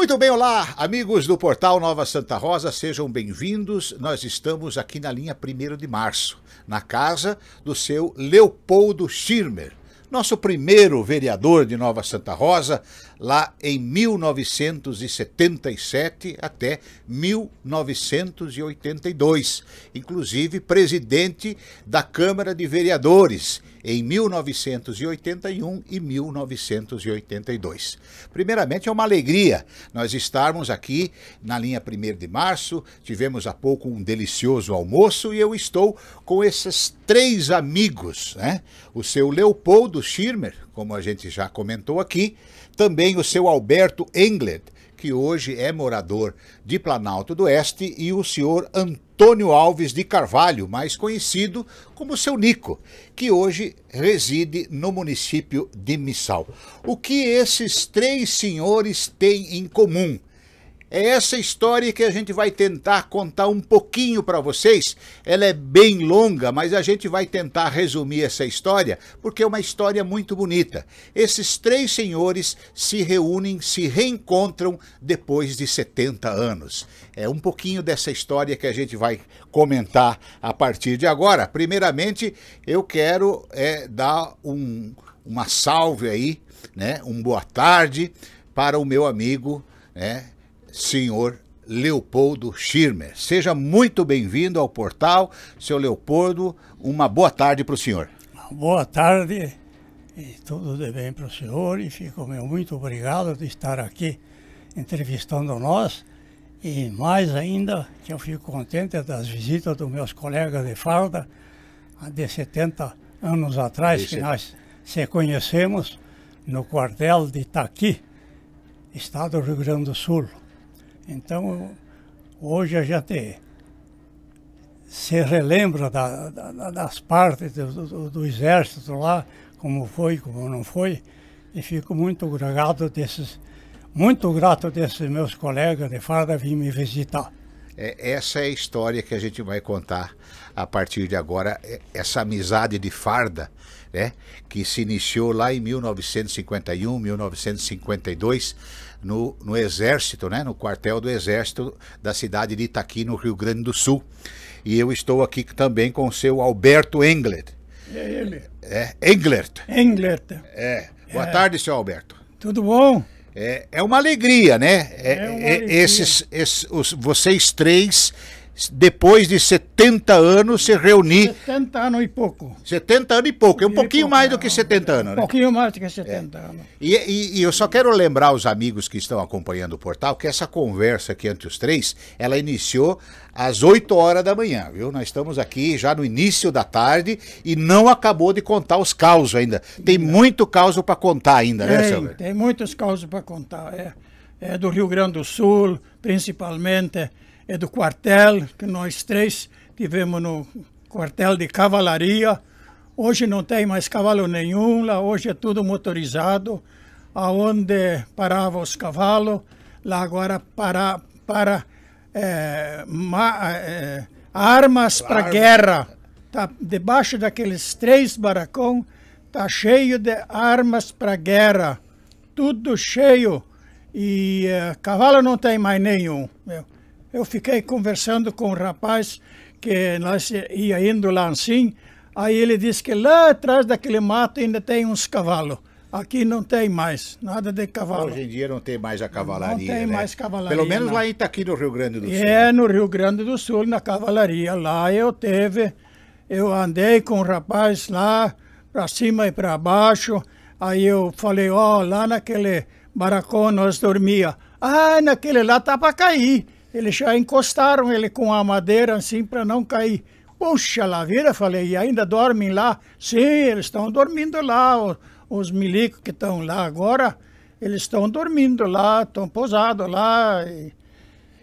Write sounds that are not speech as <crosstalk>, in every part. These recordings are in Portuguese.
Muito bem, olá, amigos do portal Nova Santa Rosa, sejam bem-vindos. Nós estamos aqui na linha 1 de março, na casa do seu Leopoldo Schirmer, nosso primeiro vereador de Nova Santa Rosa, lá em 1977 até 1982, inclusive presidente da Câmara de Vereadores em 1981 e 1982. Primeiramente, é uma alegria nós estarmos aqui na linha 1 de março. Tivemos há pouco um delicioso almoço e eu estou com esses três amigos, né? O seu Leopoldo Schirmer, como a gente já comentou aqui, também o seu Alberto Englet, que hoje é morador de Planalto do Oeste, e o senhor Antônio Alves de Carvalho, mais conhecido como seu Nico, que hoje reside no município de Missal. O que esses três senhores têm em comum? É essa história que a gente vai tentar contar um pouquinho para vocês. Ela é bem longa, mas a gente vai tentar resumir essa história, porque é uma história muito bonita. Esses três senhores se reúnem, se reencontram depois de 70 anos. É um pouquinho dessa história que a gente vai comentar a partir de agora. Primeiramente, eu quero é, dar um, uma salve aí, né? Um boa tarde para o meu amigo, né? senhor Leopoldo Schirmer. Seja muito bem-vindo ao portal, seu Leopoldo. Uma boa tarde para o senhor. Boa tarde e tudo de bem para o senhor e fico meu muito obrigado de estar aqui entrevistando nós e mais ainda que eu fico contente das visitas dos meus colegas de farda de 70 anos atrás Esse... que nós se conhecemos no quartel de Itaqui, estado do Rio Grande do Sul. Então, hoje a gente se relembra da, da, das partes do, do, do, exército lá, como foi, como não foi, e fico muito grato desses, muito grato desses meus colegas de farda vir me visitar. É, essa é a história que a gente vai contar a partir de agora, é, essa amizade de farda, né? Que se iniciou lá em 1951, 1952, no, no Exército, né? No quartel do Exército da cidade de Itaqui, no Rio Grande do Sul. E eu estou aqui também com o seu Alberto Englert. É ele. É, Englert. Englert. É. Boa é. tarde, seu Alberto. Tudo bom? É, é uma alegria, né? É, é uma é, é, alegria. Esses, esses, os, vocês três depois de 70 anos, se reunir. 70 anos e pouco. 70 anos e pouco, é um pouquinho pouco, mais do é. que 70 anos, né? Um pouquinho mais do que 70 é. anos. E, e, e, eu só quero lembrar os amigos que estão acompanhando o portal que essa conversa aqui entre os três, ela iniciou às 8 horas da manhã, viu? Nós estamos aqui já no início da tarde e não acabou de contar os causos ainda. Tem muito causo para contar ainda, né, tem, né, Silvio? Tem muitos causos para contar, é. é do Rio Grande do Sul, principalmente é do quartel, que nós três tivemos no quartel de cavalaria. Hoje não tem mais cavalo nenhum, lá hoje é tudo motorizado. Aonde parava os cavalos, lá agora para, para é, ma, é, armas para guerra. Tá debaixo daqueles três baracões tá cheio de armas para guerra, tudo cheio e é, cavalo não tem mais nenhum. Meu eu fiquei conversando com um rapaz que nós ia indo lá assim. Aí ele disse que lá atrás daquele mato ainda tem uns cavalos. Aqui não tem mais, nada de cavalo. Hoje em dia não tem mais a cavalaria. Não tem né? mais cavalaria. Pelo menos não. lá em no Rio Grande do é, Sul. É, no Rio Grande do Sul, na cavalaria. Lá eu teve, eu andei com o um rapaz lá, para cima e para baixo. Aí eu falei, ó, oh, lá naquele baracão nós dormia. Ah, naquele lá tá para cair. Eles já encostaram ele com a madeira assim para não cair. Puxa lá, vira, falei, e ainda dormem lá? Sim, eles estão dormindo lá, os, os milicos que estão lá agora, eles estão dormindo lá, estão pousados lá. E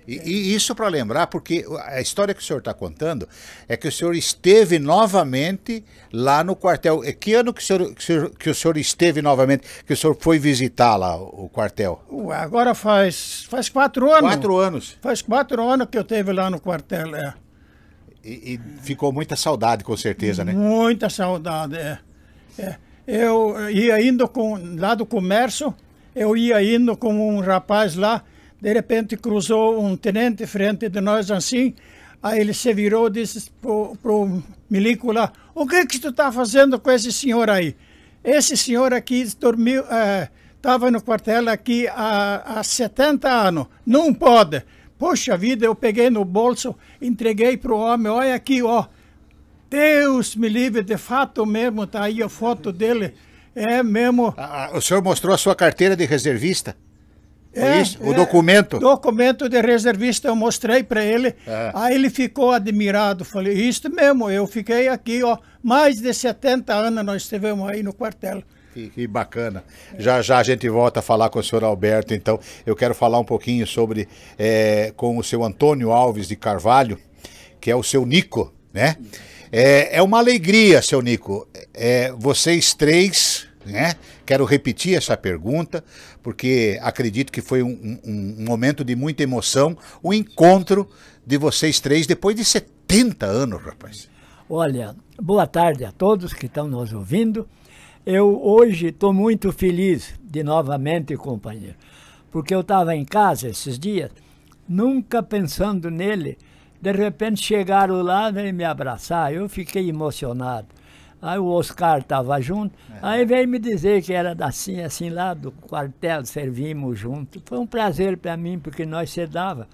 e, é. e isso para lembrar, porque a história que o senhor está contando é que o senhor esteve novamente lá no quartel. É, que ano que o senhor, que o senhor, que o senhor esteve novamente, que o senhor foi visitar lá o quartel? Ué, agora faz, faz quatro anos. Quatro anos. Faz quatro anos que eu esteve lá no quartel, é. E, e, ficou muita saudade, com certeza, né? Muita saudade, é. é. Eu ia indo com, lá do comércio, eu ia indo com um rapaz lá de repente cruzou um tenente frente de nós assim. Aí ele se virou e disse pro, o milico lá, o que que tu está fazendo com esse senhor aí? Esse senhor aqui dormiu, estava eh, é, no quartel aqui há, há 70 anos, não pode. Poxa vida, eu peguei no bolso, entreguei pro homem, olha aqui, ó. Deus me livre, de fato mesmo, tá aí a foto dele, é mesmo. Ah, o senhor mostrou a sua carteira de reservista? É, é, isso? O é, documento? Documento de reservista, eu mostrei para ele. É. Aí ele ficou admirado. Falei, isso mesmo, eu fiquei aqui, ó. Mais de 70 anos nós estivemos aí no quartel. Que, que bacana. Já já a gente volta a falar com o senhor Alberto, então. Eu quero falar um pouquinho sobre, é, com o seu Antônio Alves de Carvalho, que é o seu Nico, né? É, é uma alegria, seu Nico. É, vocês três né? Quero repetir essa pergunta, porque acredito que foi um, um, um momento de muita emoção o encontro de vocês três depois de 70 anos, rapaz. Olha, boa tarde a todos que estão nos ouvindo. Eu hoje estou muito feliz de novamente, companheiro, porque eu estava em casa esses dias, nunca pensando nele. De repente chegaram lá e me abraçar. Eu fiquei emocionado. Aí o Oscar estava junto. É. Aí veio me dizer que era assim, assim lá do quartel, servimos junto. Foi um prazer para mim, porque nós se dava.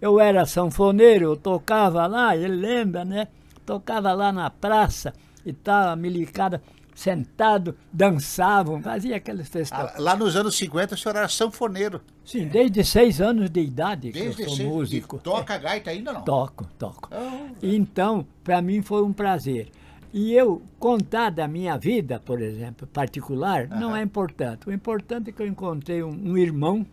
Eu era sanfoneiro, eu tocava lá, ele lembra, né? Tocava lá na praça e tal, milicada, sentado, dançavam, fazia aqueles festas. Ah, lá nos anos 50 o senhor era sanfoneiro. Sim, desde seis anos de idade desde que eu sou seis, músico. toca gaita ainda não? Toco, toco. Ah. Então, para mim foi um prazer. E eu contar da minha vida, por exemplo, particular, uhum. não é importante. O importante é que eu encontrei um, um irmão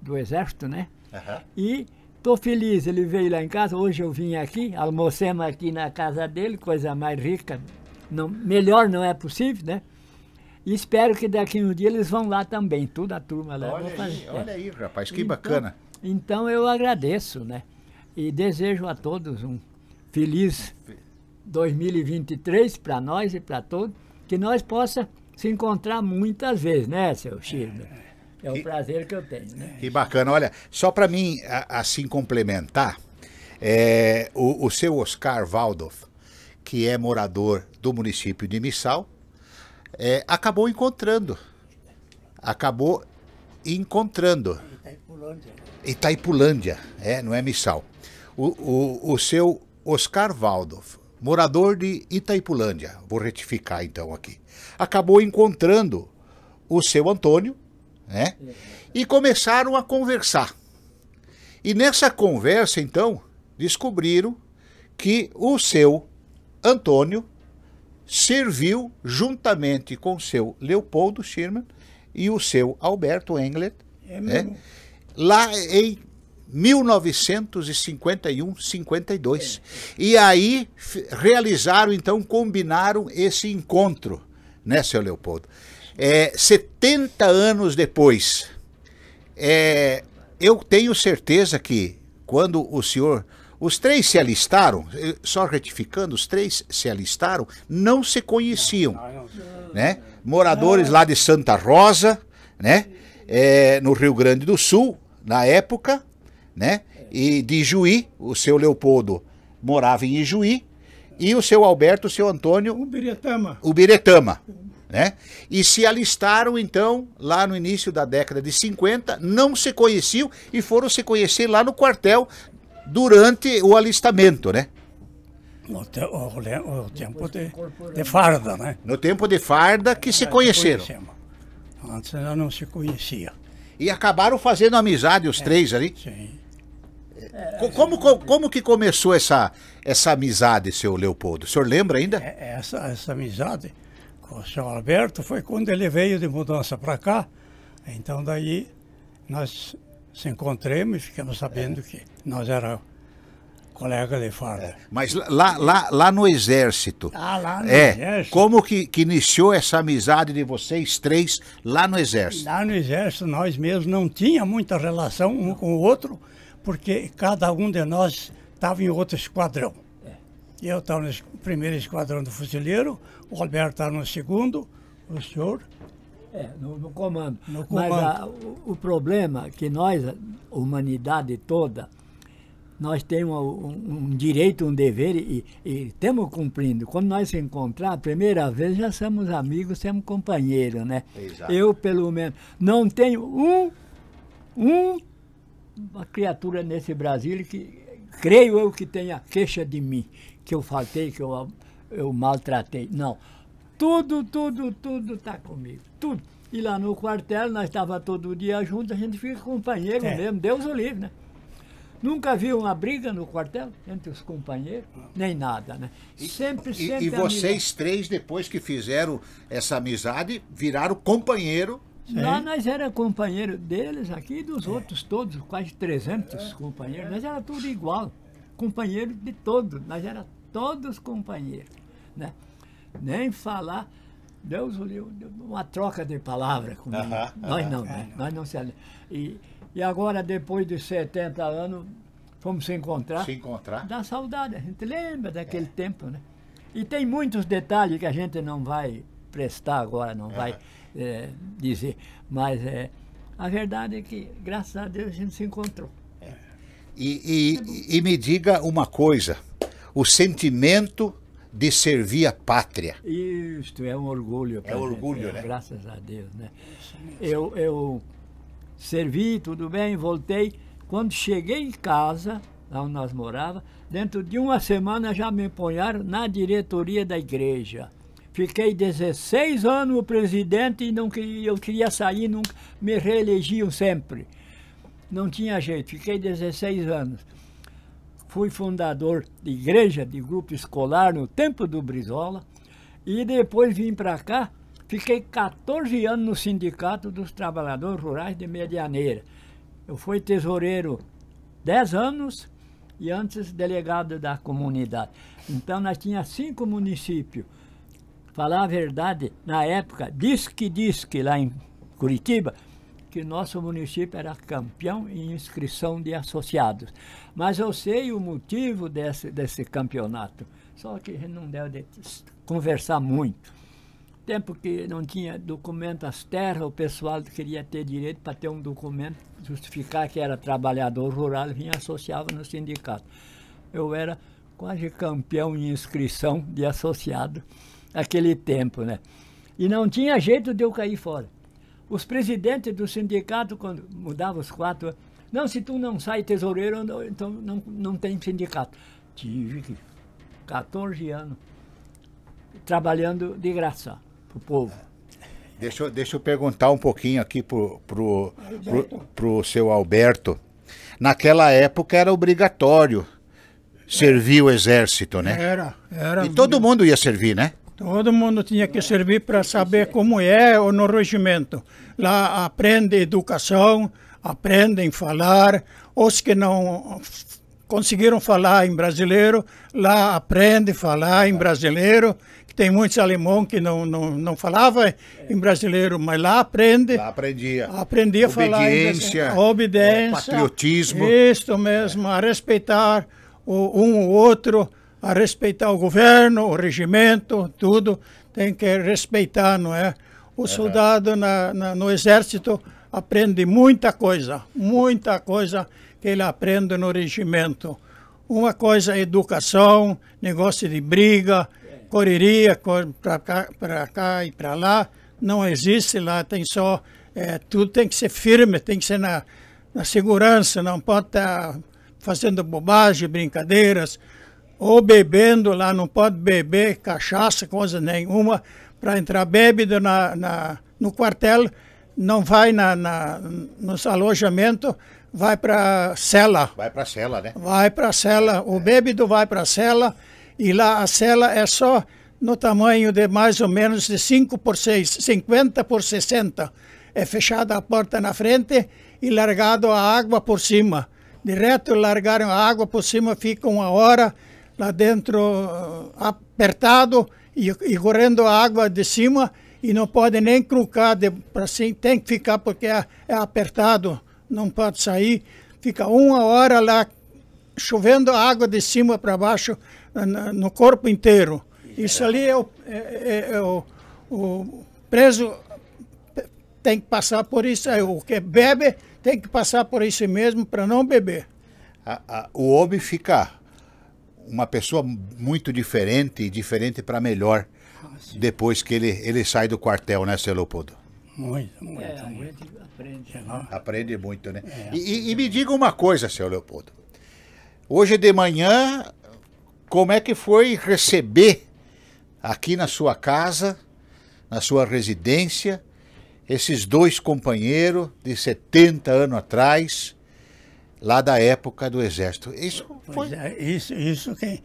do exército, né? Uhum. E Estou feliz, ele veio lá em casa, hoje eu vim aqui, almocemos aqui na casa dele, coisa mais rica, não, melhor não é possível, né? E espero que daqui um dia eles vão lá também, toda a turma lá. Olha, aí, olha aí, rapaz, que então, bacana. Então eu agradeço, né? E desejo a todos um feliz 2023 para nós e para todos, que nós possa se encontrar muitas vezes, né, seu Chico? É o prazer que eu tenho, né? Que bacana. Olha, só para mim, assim, complementar, é, o, o seu Oscar Waldorf, que é morador do município de Missal, é, acabou encontrando. Acabou encontrando. Itaipulândia. Tá Itaipulândia, né? tá é, não é Missal. O, o, o seu Oscar Waldorf, morador de Itaipulândia, vou retificar então aqui, acabou encontrando o seu Antônio, né? E começaram a conversar. E nessa conversa, então, descobriram que o seu Antônio serviu juntamente com o seu Leopoldo Schirman e o seu Alberto Englet é né? lá em 1951-52. E aí realizaram, então, combinaram esse encontro, né, seu Leopoldo? É, 70 anos depois, é, eu tenho certeza que quando o senhor. Os três se alistaram, eh, só retificando, os três se alistaram, não se conheciam. Né? Moradores lá de Santa Rosa, né? É, no Rio Grande do Sul, na época, né? E de Juí, o seu Leopoldo morava em Juí e o seu Alberto, o seu Antônio... Ubiretama. Ubiretama, né? E se alistaram, então, lá no início da década de 50, não se conheciam e foram se conhecer lá no quartel durante o alistamento, né? No, te, o, o tempo de, de, farda, né? No tempo de farda que se é, conheceram. Antes ela não se conhecia. E acabaram fazendo amizade os é, três ali? Sim. É, como, como, como que começou essa, essa amizade, seu Leopoldo? O senhor lembra ainda? É, é, essa, essa amizade com o senhor Alberto foi quando ele veio de mudança para cá. Então daí nós nos encontramos e ficamos sabendo é. que nós éramos colega de farda. É. Mas lá, lá, lá no exército. Ah, lá no é, exército. Como que, que iniciou essa amizade de vocês três lá no exército? Lá no exército nós mesmos não tinha muita relação um com o outro, porque cada um de nós estava em outro esquadrão. É. Eu estava no primeiro esquadrão do fuzileiro, o Roberto estava no segundo, o senhor. É, no, no comando. No comando. Mas a, o, o, problema é que nós, a humanidade toda, nós temos um, um, direito, um dever e, e estamos cumprindo. Quando nós se encontrar, a primeira vez já somos amigos, somos companheiros, né? Exato. Eu, pelo menos, não tenho um, um uma criatura nesse Brasil que creio eu que tenha queixa de mim, que eu faltei, que eu, eu maltratei. Não. Tudo, tudo, tudo está comigo. Tudo. E lá no quartel, nós estava todo dia juntos, a gente fica companheiro é. mesmo, Deus o livre, né? Nunca vi uma briga no quartel entre os companheiros, nem nada, né? E, sempre, sempre. E, e vocês amizade. três, depois que fizeram essa amizade, viraram companheiro Lá nós era companheiro deles aqui e dos é. outros todos, quase 300 é. companheiros. Nós era tudo igual, companheiro de todos. Nós era todos companheiros, né? Nem falar, Deus o livre, uma troca de palavra comigo. Uh -huh. Nós não, né? É. Nós não se... E, e agora, depois de 70 anos, fomos se encontrar. Se encontrar. Dá saudade, a gente lembra daquele é. tempo, né? E tem muitos detalhes que a gente não vai prestar agora, não vai é, eh, dizer. Mas é, a verdade é que, graças a Deus, a gente se encontrou. É. E, e, e me diga uma coisa: o sentimento de servir a pátria. Isto é um orgulho. É orgulho, é, né? Graças a Deus, né? Eu, eu servi, tudo bem, voltei. Quando cheguei em casa, lá onde nós morava, dentro de uma semana já me empunharam na diretoria da igreja. Fiquei 16 anos presidente e não queria, eu queria sair, nunca, me reelegiam sempre. Não tinha jeito, fiquei 16 anos. Fui fundador de igreja, de grupo escolar no tempo do Brizola. E depois vim para cá, fiquei 14 anos no Sindicato dos Trabalhadores Rurais de Medianeira. Eu fui tesoureiro 10 anos e antes delegado da comunidade. Então nós tínhamos cinco municípios. Falar a verdade, na época, diz que diz que lá em Curitiba, que nosso município era campeão em inscrição de associados. Mas eu sei o motivo desse, desse campeonato, só que não deu de conversar muito. Tempo que não tinha documento as terras, o pessoal queria ter direito para ter um documento, justificar que era trabalhador rural, e vinha associado no sindicato. Eu era quase campeão em inscrição de associado aquele tempo, né? E não tinha jeito de eu cair fora. Os presidentes do sindicato, quando mudavam os quatro, não, se tu não sai tesoureiro, então não, não tem sindicato. Tive que 14 anos trabalhando de graça para o povo. Deixa eu, deixa eu perguntar um pouquinho aqui para o pro, pro, pro seu Alberto. Naquela época era obrigatório servir o exército, né? Era, era. E todo mundo ia servir, né? Todo mundo tinha que servir para saber como é o no regimento. Lá aprende educação, aprendem falar. Os que não conseguiram falar em brasileiro, lá aprendem a falar em brasileiro. Tem muitos alemão que não, não, não falava em brasileiro, mas lá aprende. Lá aprendia. Aprendia a falar. Obediência. Obediência. É, patriotismo. Isso mesmo, é. a respeitar o, um ou outro a respeitar o governo, o regimento, tudo. Tem que respeitar, não é? O soldado na, na, no exército aprende muita coisa, muita coisa que ele aprende no regimento. Uma coisa é educação, negócio de briga, correria para cá, cá e para lá. Não existe lá, tem só. É, tudo tem que ser firme, tem que ser na, na segurança, não pode estar tá fazendo bobagem, brincadeiras ou bebendo lá, não pode beber cachaça, coisa nenhuma, para entrar bêbado na, na, no quartel, não vai na, na nos alojamentos, vai para cela. Vai para cela, né? Vai para cela. O é. bêbado vai para cela e lá a cela é só no tamanho de mais ou menos de 5 por 6, 50 por 60. É fechada a porta na frente e largado a água por cima. Direto largaram a água por cima, fica uma hora lá dentro ah, apertado e, e correndo água de cima e não pode nem crucar para cima, tem que ficar porque é, é, apertado, não pode sair. Fica uma hora lá chovendo água de cima para baixo no corpo inteiro. Isso ali é o, é, é, é o, o preso tem que passar por isso. É o que bebe tem que passar por isso mesmo para não beber. o homem fica uma pessoa muito diferente, diferente para melhor, depois que ele, ele sai do quartel, né, seu Leopoldo? Muito, muito. É, aprende, né? aprende muito, né? É. E, e, me diga uma coisa, seu Leopoldo. Hoje de manhã, como é que foi receber aqui na sua casa, na sua residência, esses dois companheiros de 70 anos atrás, lá da época do Exército. Isso foi. É, isso, isso quem,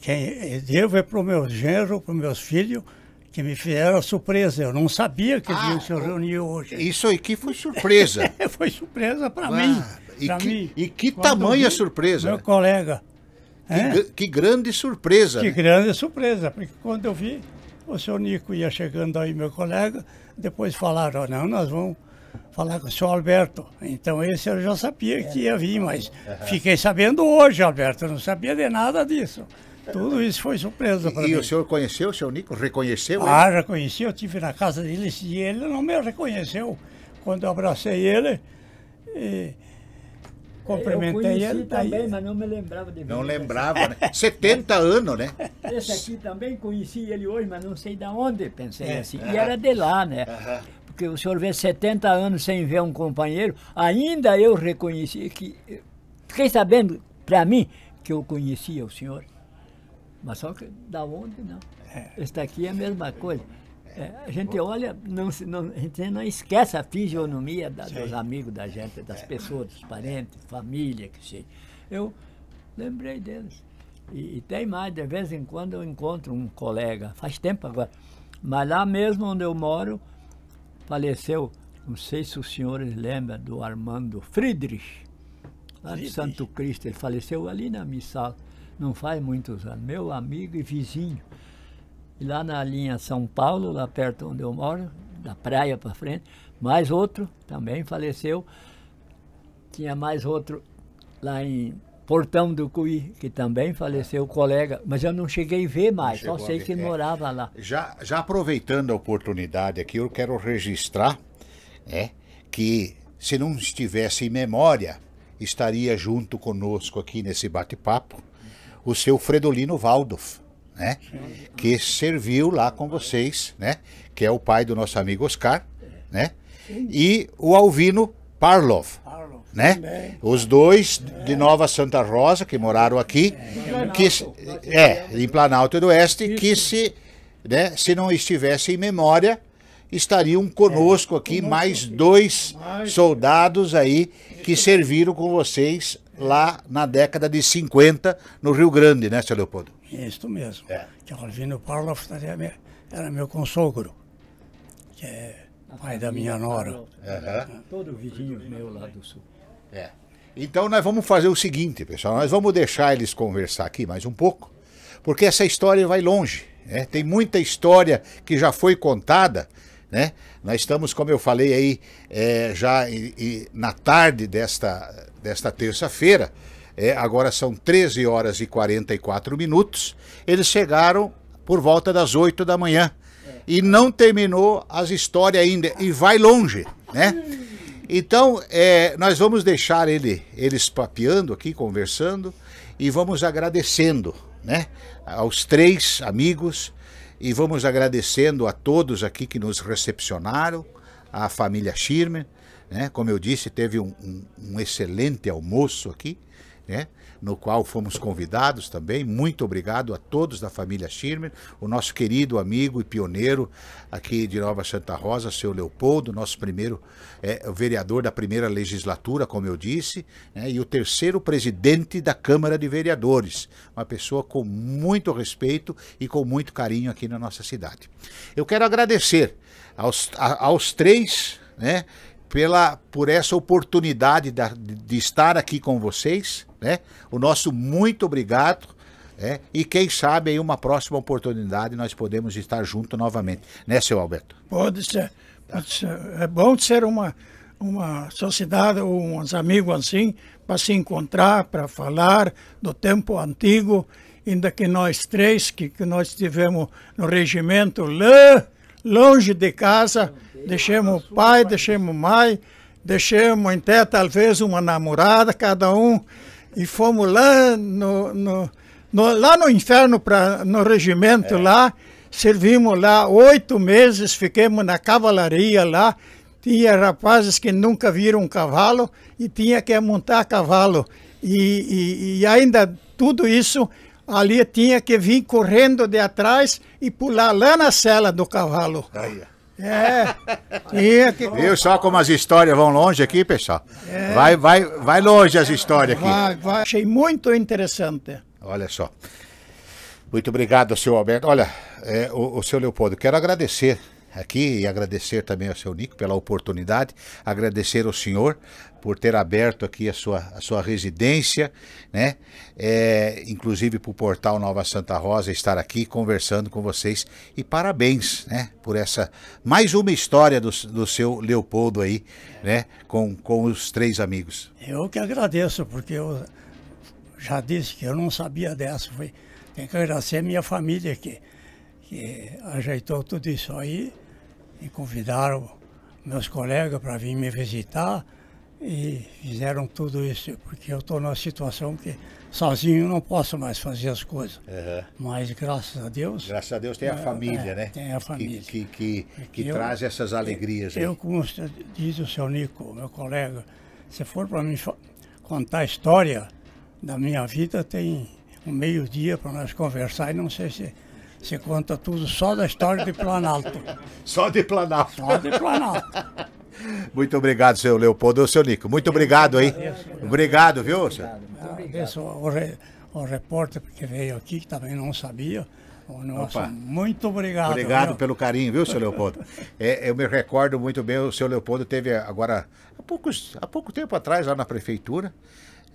quem devo é para o meu genros, para os meus filhos, que me fizeram surpresa. Eu não sabia que ah, iam se ah, reunir hoje. Isso que foi surpresa. <laughs> É, foi surpresa para ah, mim. E que, mim. e que Quando tamanha vi, surpresa? Meu colega. Que, é? que, grande surpresa. Que né? grande surpresa, porque quando eu vi, o senhor Nico ia chegando aí, meu colega, depois falaram, não, nós vamos falar com o senhor Alberto. Então esse eu já sabia que ia vir, mas é. fiquei sabendo hoje, Alberto, eu não sabia de nada disso. Tudo isso foi surpresa para mim. E o senhor conheceu o seu Nico? Reconheceu ele? Ah, reconheci. Eu estive na casa dele e Ele não me reconheceu. Quando eu abracei ele, e cumprimentei ele. Tá também, mas não me lembrava de mim. Não lembrava, né? 70 anos, né? Esse aqui também conheci ele hoje, mas não sei de onde, pensei é. assim. E era de lá, né? porque o senhor vê 70 anos sem ver um companheiro, ainda eu reconheci que. Fiquei sabendo, para mim, que eu conhecia o senhor. Mas só que da onde não. É. está aqui é a mesma coisa. É, a gente olha, não, não, a gente não esquece a fisionomia da, dos amigos da gente, das é. pessoas, dos parentes, família, que sei. Eu lembrei deles. E, e, tem mais, de vez em quando eu encontro um colega, faz tempo agora, mas lá mesmo onde eu moro, faleceu, não sei se os senhores lembram, do Armando Friedrich, lá Friedrich. de Santo Cristo. Ele faleceu ali na Missal, não faz muitos anos. Meu amigo e vizinho. E lá na linha São Paulo, lá perto onde eu moro, da praia para frente, mais outro também faleceu. Tinha mais outro lá em Portão do Cui, que também faleceu colega, mas eu não cheguei a ver mais, só sei que é. morava lá. Já, já aproveitando a oportunidade aqui, eu quero registrar né, que se não estivesse em memória, estaria junto conosco aqui nesse bate-papo o seu Fredolino Waldorf, né, que serviu lá com vocês, né, que é o pai do nosso amigo Oscar, né, e o Alvino Parlov. Parlov né? Os dois de Nova Santa Rosa, que moraram aqui, é, que, é em Planalto do Oeste, que se, né, se não estivesse em memória, estariam conosco é, aqui mais dois soldados aí que serviram com vocês lá na década de 50 no Rio Grande, né, seu Leopoldo? Isso mesmo. É. Que Alvino Pauloff era meu consogro, que é pai da minha nora. Uhum. Todo vizinho meu lá do sul. É. Então nós vamos fazer o seguinte, pessoal, nós vamos deixar eles conversar aqui mais um pouco, porque essa história vai longe, né? Tem muita história que já foi contada, né? Nós estamos, como eu falei aí, é, já e, e na tarde desta, desta terça-feira, é, agora são 13 horas e 44 minutos, eles chegaram por volta das 8 da manhã. É. E não terminou as histórias ainda, e vai longe, né? Então, é, nós vamos deixar ele, eles papeando aqui, conversando, e vamos agradecendo né, aos três amigos, e vamos agradecendo a todos aqui que nos recepcionaram, a família Schirmer, né, como eu disse, teve um, um, um excelente almoço aqui, né? no qual fomos convidados também. Muito obrigado a todos da família Schirmer, o nosso querido amigo e pioneiro aqui de Nova Santa Rosa, seu Leopoldo, nosso primeiro é, vereador da primeira legislatura, como eu disse, né? e o terceiro presidente da Câmara de Vereadores. Uma pessoa com muito respeito e com muito carinho aqui na nossa cidade. Eu quero agradecer aos, a, aos três né? pela, por essa oportunidade da, de estar aqui com vocês. Né? O nosso muito obrigado. É, e quem sabe aí uma próxima oportunidade nós podemos estar juntos novamente, né, seu Alberto? Pode ser. Pode ser. É bom ser uma, uma sociedade ou uns amigos assim para se encontrar, para falar do tempo antigo, ainda que nós três, que, que nós tivemos no regimento lá, longe de casa, Deixemos o pai, deixemos mãe, deixemos até talvez uma namorada, cada um, e fomos lá no, no, no lá no inferno, pra, no regimento é. lá, servimos lá oito meses, fiquemos na cavalaria lá, tinha rapazes que nunca viram um cavalo e tinha que montar cavalo. E, e, e, ainda tudo isso ali tinha que vir correndo de atrás e pular lá na sela do cavalo. É. É. é. Viu só como as histórias vão longe aqui, pessoal? É. Vai, vai, vai longe as histórias aqui. Vai, vai. Achei muito interessante. Olha só. Muito obrigado, senhor Alberto. Olha, é, o, o senhor Leopoldo, quero agradecer aqui e agradecer também ao seu Nico pela oportunidade, agradecer ao senhor por ter aberto aqui a sua, a sua residência, né? É, inclusive para o portal Nova Santa Rosa estar aqui conversando com vocês. E parabéns, né? Por essa mais uma história do, do seu Leopoldo aí, né? Com, com os três amigos. Eu que agradeço, porque eu já disse que eu não sabia dessa. Foi, tem que agradecer a minha família que, que ajeitou tudo isso aí e convidaram meus colegas para vir me visitar e fizeram tudo isso, porque eu estou numa situação que sozinho não posso mais fazer as coisas. Uhum. Mas graças a Deus. Graças a Deus tem a é, família, é, né? Tem a família. Que, que, é que, que eu, traz essas é, alegrias. Eu, eu, como diz o seu Nico, meu colega, se for para me contar a história da minha vida, tem um meio-dia para nós conversar e não sei se. Você conta tudo só da história de Planalto. <laughs> só de Planalto. Só de Planalto. <laughs> Muito obrigado, seu Leopoldo. seu Nico, muito obrigado aí. Obrigado, viu, senhor? Agradeço ao, é re, repórter que veio aqui, que também não sabia. Nossa, Opa. muito obrigado. Obrigado pelo carinho, viu, seu Leopoldo? É, eu me recordo muito bem, o seu Leopoldo teve agora, há, poucos, há pouco tempo atrás, lá na prefeitura,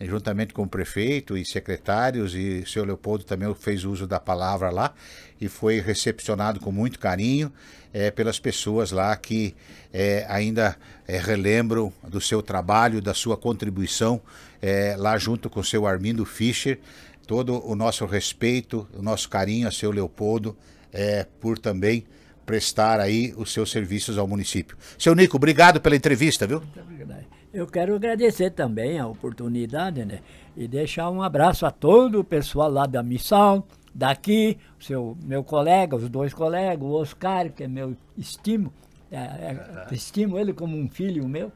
juntamente com o prefeito e secretários, e o senhor Leopoldo também fez uso da palavra lá e foi recepcionado com muito carinho é, pelas pessoas lá que é, ainda é, relembram do seu trabalho, da sua contribuição é, lá junto com o seu Armindo Fischer. Todo o nosso respeito, o nosso carinho a seu Leopoldo é, por também prestar aí os seus serviços ao município. Seu Nico, obrigado pela entrevista, viu? Muito obrigado. Eu quero agradecer também a oportunidade, né? E deixar um abraço a todo o pessoal lá da missão, daqui, seu, meu colega, os dois colegas, o Oscar, que é meu estimo, é, é, uhum. estimo ele como um filho meu,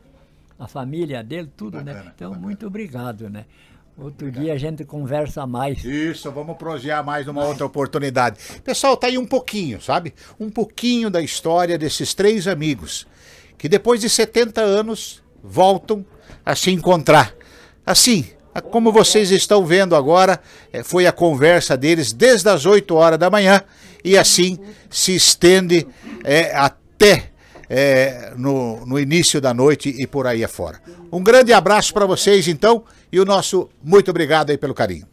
a família dele, tudo, né. bacana, né? Então, bacana. muito obrigado, né? Outro obrigado. dia a gente conversa mais. Isso, vamos projear mais numa outra oportunidade. Pessoal, tá aí um pouquinho, sabe? Um pouquinho da história desses três amigos que depois de 70 anos voltam a se encontrar. Assim, como vocês estão vendo agora, é, foi a conversa deles desde as 8 horas da manhã e assim se estende é, até é, no, no início da noite e por aí afora. Um grande abraço para vocês então e o nosso muito obrigado aí pelo carinho.